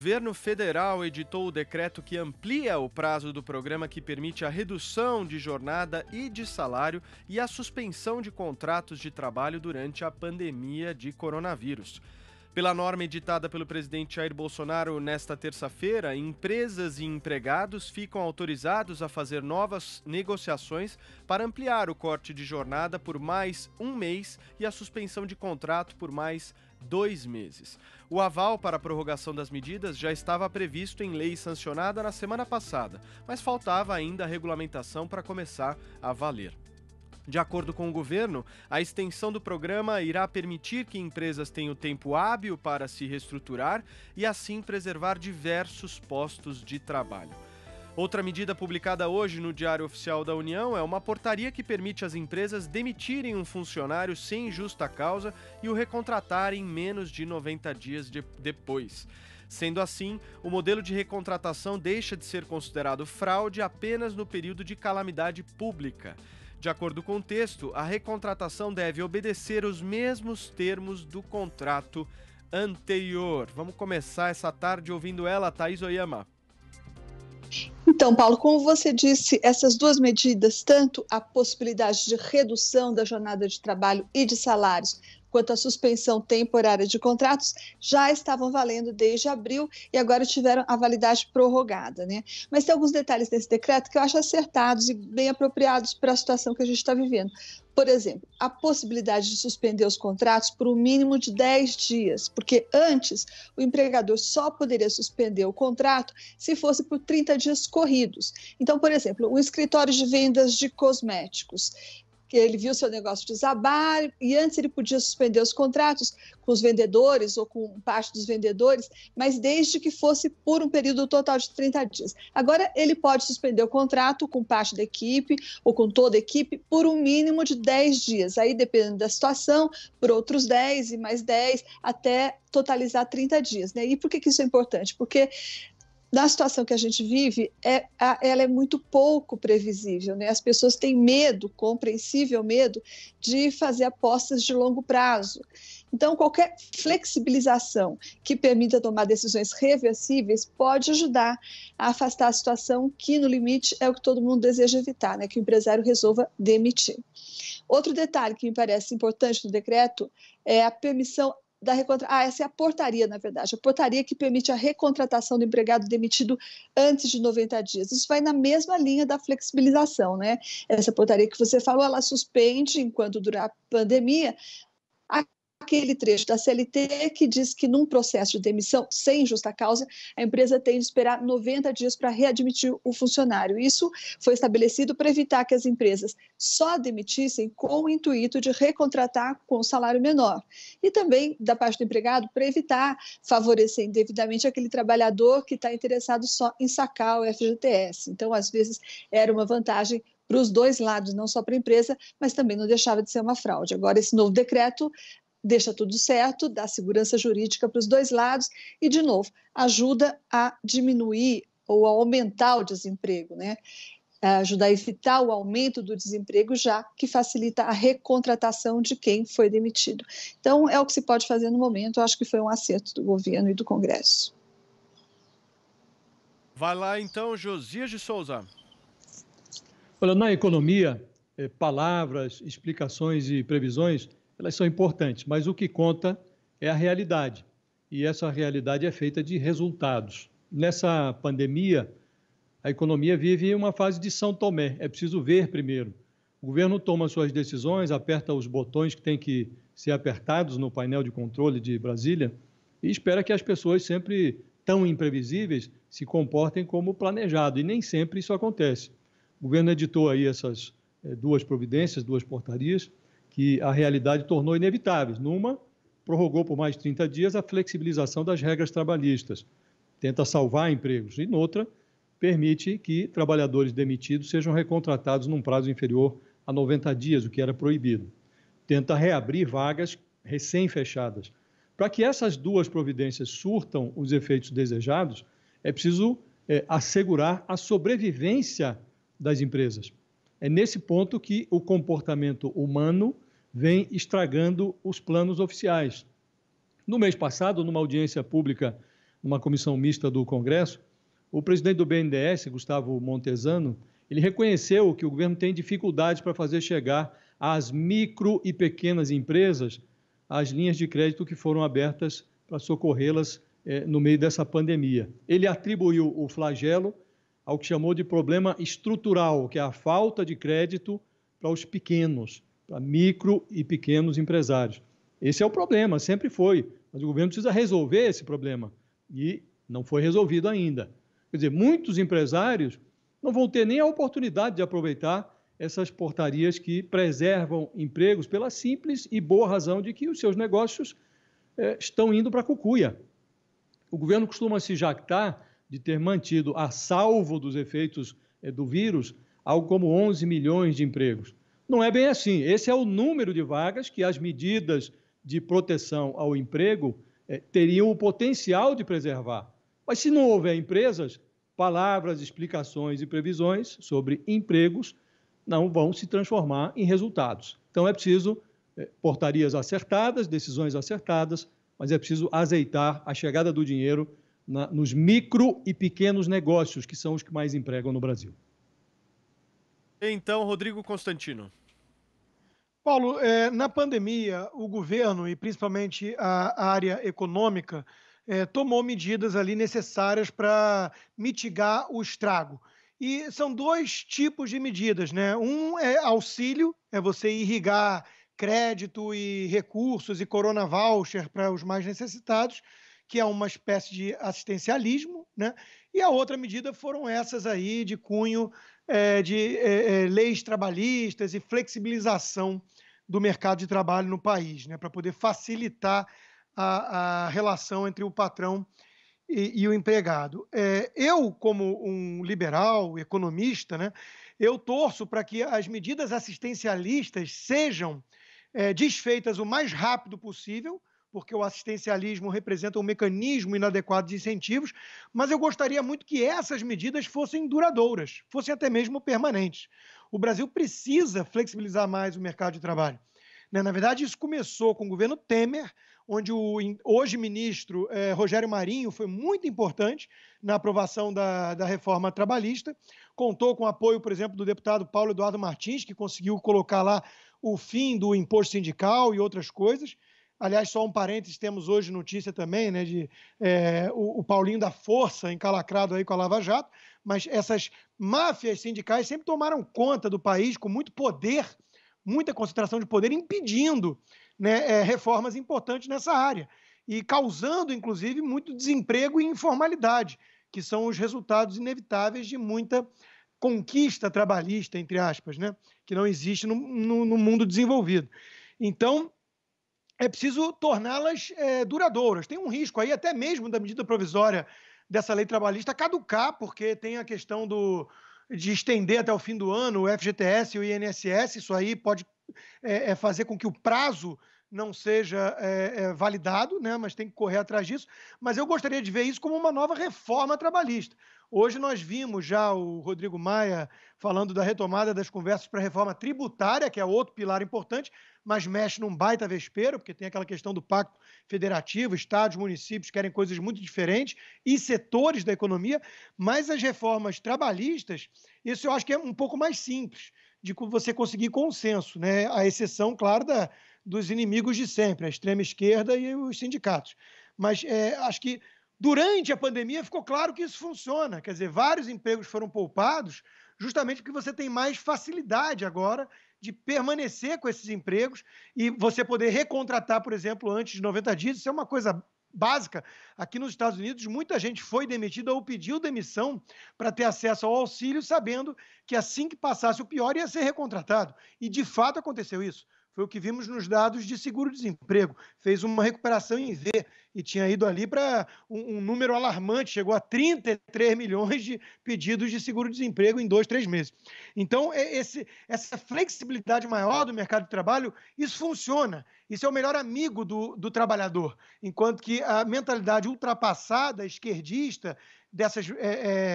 O governo federal editou o decreto que amplia o prazo do programa que permite a redução de jornada e de salário e a suspensão de contratos de trabalho durante a pandemia de coronavírus. Pela norma editada pelo presidente Jair Bolsonaro nesta terça-feira, empresas e empregados ficam autorizados a fazer novas negociações para ampliar o corte de jornada por mais um mês e a suspensão de contrato por mais dois meses. O aval para a prorrogação das medidas já estava previsto em lei sancionada na semana passada, mas faltava ainda a regulamentação para começar a valer. De acordo com o governo, a extensão do programa irá permitir que empresas tenham tempo hábil para se reestruturar e assim preservar diversos postos de trabalho. Outra medida publicada hoje no Diário Oficial da União é uma portaria que permite às empresas demitirem um funcionário sem justa causa e o recontratarem menos de 90 dias de depois. Sendo assim, o modelo de recontratação deixa de ser considerado fraude apenas no período de calamidade pública. De acordo com o texto, a recontratação deve obedecer os mesmos termos do contrato anterior. Vamos começar essa tarde ouvindo ela, Thaís Oyama. Então, Paulo, como você disse, essas duas medidas, tanto a possibilidade de redução da jornada de trabalho e de salários, quanto à suspensão temporária de contratos já estavam valendo desde abril e agora tiveram a validade prorrogada. Né? Mas tem alguns detalhes desse decreto que eu acho acertados e bem apropriados para a situação que a gente está vivendo. Por exemplo, a possibilidade de suspender os contratos por um mínimo de 10 dias, porque antes o empregador só poderia suspender o contrato se fosse por 30 dias corridos. Então, por exemplo, um escritório de vendas de cosméticos, que ele viu seu negócio desabar e antes ele podia suspender os contratos com os vendedores ou com parte dos vendedores, mas desde que fosse por um período total de 30 dias. Agora ele pode suspender o contrato com parte da equipe ou com toda a equipe por um mínimo de 10 dias, aí dependendo da situação, por outros 10 e mais 10 até totalizar 30 dias, né? E por que, que isso é importante? Porque na situação que a gente vive, é, ela é muito pouco previsível. Né? As pessoas têm medo, compreensível medo, de fazer apostas de longo prazo. Então, qualquer flexibilização que permita tomar decisões reversíveis pode ajudar a afastar a situação que, no limite, é o que todo mundo deseja evitar, né? que o empresário resolva demitir. Outro detalhe que me parece importante no decreto é a permissão da recontratação. Ah, essa é a portaria, na verdade, a portaria que permite a recontratação do empregado demitido antes de 90 dias. Isso vai na mesma linha da flexibilização, né? Essa portaria que você falou, ela suspende, enquanto durar a pandemia, aquele trecho da CLT que diz que num processo de demissão sem justa causa, a empresa tem de esperar 90 dias para readmitir o funcionário. Isso foi estabelecido para evitar que as empresas só demitissem com o intuito de recontratar com salário menor. E também da parte do empregado para evitar favorecer indevidamente aquele trabalhador que está interessado só em sacar o FGTS. Então, às vezes, era uma vantagem para os dois lados, não só para a empresa, mas também não deixava de ser uma fraude. Agora, esse novo decreto deixa tudo certo, dá segurança jurídica para os dois lados e, de novo, ajuda a diminuir ou a aumentar o desemprego, né? ajudar a evitar o aumento do desemprego, já que facilita a recontratação de quem foi demitido. Então, é o que se pode fazer no momento. Eu acho que foi um acerto do governo e do Congresso. Vai lá, então, Josias de Souza. Olha, na economia, eh, palavras, explicações e previsões elas são importantes, mas o que conta é a realidade. E essa realidade é feita de resultados. Nessa pandemia, a economia vive uma fase de São Tomé. É preciso ver primeiro. O governo toma suas decisões, aperta os botões que têm que ser apertados no painel de controle de Brasília e espera que as pessoas sempre tão imprevisíveis se comportem como planejado. E nem sempre isso acontece. O governo editou aí essas eh, duas providências, duas portarias, que a realidade tornou inevitáveis. Numa, prorrogou por mais de 30 dias a flexibilização das regras trabalhistas, tenta salvar empregos. E noutra, permite que trabalhadores demitidos sejam recontratados num prazo inferior a 90 dias, o que era proibido. Tenta reabrir vagas recém-fechadas. Para que essas duas providências surtam os efeitos desejados, é preciso é, assegurar a sobrevivência das empresas. É nesse ponto que o comportamento humano vem estragando os planos oficiais. No mês passado, numa audiência pública, numa comissão mista do Congresso, o presidente do BNDES, Gustavo Montesano, ele reconheceu que o governo tem dificuldades para fazer chegar às micro e pequenas empresas as linhas de crédito que foram abertas para socorrê-las eh, no meio dessa pandemia. Ele atribuiu o flagelo ao que chamou de problema estrutural, que é a falta de crédito para os pequenos para micro e pequenos empresários. Esse é o problema, sempre foi. Mas o governo precisa resolver esse problema e não foi resolvido ainda. Quer dizer, muitos empresários não vão ter nem a oportunidade de aproveitar essas portarias que preservam empregos pela simples e boa razão de que os seus negócios é, estão indo para a cucuia. O governo costuma se jactar de ter mantido a salvo dos efeitos é, do vírus algo como 11 milhões de empregos. Não é bem assim. Esse é o número de vagas que as medidas de proteção ao emprego eh, teriam o potencial de preservar. Mas se não houver empresas, palavras, explicações e previsões sobre empregos não vão se transformar em resultados. Então é preciso eh, portarias acertadas, decisões acertadas, mas é preciso azeitar a chegada do dinheiro na, nos micro e pequenos negócios, que são os que mais empregam no Brasil. Então, Rodrigo Constantino. Paulo, é, na pandemia, o governo e principalmente a área econômica é, tomou medidas ali necessárias para mitigar o estrago. E são dois tipos de medidas, né? Um é auxílio, é você irrigar crédito e recursos e corona voucher para os mais necessitados que é uma espécie de assistencialismo, né? e a outra medida foram essas aí de cunho é, de é, é leis trabalhistas e flexibilização do mercado de trabalho no país, né? para poder facilitar a, a, relação entre o patrão e, e o empregado. É, eu, como um liberal, economista, né, eu torço para que as medidas assistencialistas sejam é, desfeitas o mais rápido possível porque o assistencialismo representa um mecanismo inadequado de incentivos, mas eu gostaria muito que essas medidas fossem duradouras, fossem até mesmo permanentes. O Brasil precisa flexibilizar mais o mercado de trabalho. Né? Na verdade, isso começou com o governo Temer, onde o hoje ministro eh, Rogério Marinho foi muito importante na aprovação da, da reforma trabalhista. Contou com o apoio, por exemplo, do deputado Paulo Eduardo Martins, que conseguiu colocar lá o fim do imposto sindical e outras coisas. Aliás, só um parênteses, temos hoje notícia também né, de é, o, o, Paulinho da Força encalacrado aí com a Lava Jato, mas essas máfias sindicais sempre tomaram conta do país com muito poder, muita concentração de poder, impedindo né, é, reformas importantes nessa área e causando, inclusive, muito desemprego e informalidade, que são os resultados inevitáveis de muita conquista trabalhista, entre aspas, né, que não existe no, no, no mundo desenvolvido. Então, é preciso torná-las é, duradouras. Tem um risco aí, até mesmo da medida provisória dessa lei trabalhista caducar, porque tem a questão do, de estender até o fim do ano o FGTS e o INSS, isso aí pode é, é fazer com que o prazo não seja é, é, validado, né? mas tem que correr atrás disso. Mas eu gostaria de ver isso como uma nova reforma trabalhista. Hoje nós vimos já o Rodrigo Maia falando da retomada das conversas para a reforma tributária, que é outro pilar importante, mas mexe num baita vespeiro, porque tem aquela questão do pacto federativo, estados, municípios querem coisas muito diferentes e setores da economia, mas as reformas trabalhistas, isso eu acho que é um pouco mais simples de você conseguir consenso, né? A exceção, claro, da, dos inimigos de sempre, a extrema esquerda e os sindicatos. Mas é, acho que durante a pandemia ficou claro que isso funciona. Quer dizer, vários empregos foram poupados justamente porque você tem mais facilidade agora de permanecer com esses empregos e você poder recontratar, por exemplo, antes de 90 dias. Isso é uma coisa básica. Aqui nos Estados Unidos, muita gente foi demitida ou pediu demissão para ter acesso ao auxílio, sabendo que assim que passasse o pior ia ser recontratado. E de fato aconteceu isso. Foi o que vimos nos dados de seguro-desemprego. Fez uma recuperação em V e tinha ido ali para um, um, número alarmante, chegou a 33 milhões de pedidos de seguro-desemprego em dois, três meses. Então, é, esse, essa flexibilidade maior do mercado de trabalho, isso funciona. Isso é o melhor amigo do, do trabalhador. Enquanto que a mentalidade ultrapassada, esquerdista, dessas é,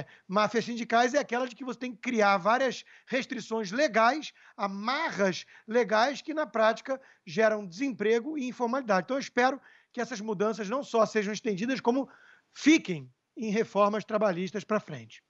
é, máfias sindicais é aquela de que você tem que criar várias restrições legais, amarras legais, que na prática geram desemprego e informalidade. Então, eu espero que essas mudanças não só sejam estendidas, como fiquem em reformas trabalhistas para frente.